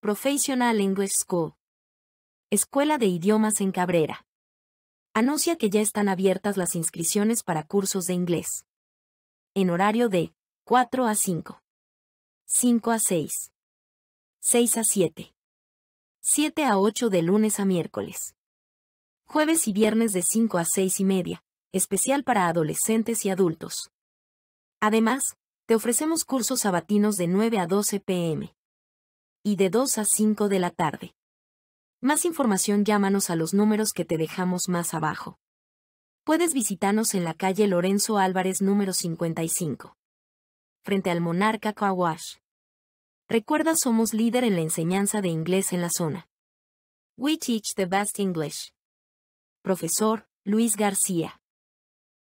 Professional Language School. Escuela de Idiomas en Cabrera. Anuncia que ya están abiertas las inscripciones para cursos de inglés. En horario de 4 a 5. 5 a 6. 6 a 7. 7 a 8 de lunes a miércoles. Jueves y viernes de 5 a 6 y media, especial para adolescentes y adultos. Además, te ofrecemos cursos sabatinos de 9 a 12 pm y de 2 a 5 de la tarde. Más información llámanos a los números que te dejamos más abajo. Puedes visitarnos en la calle Lorenzo Álvarez número 55. Frente al Monarca Kawash. Recuerda somos líder en la enseñanza de inglés en la zona. We teach the best English. Profesor Luis García.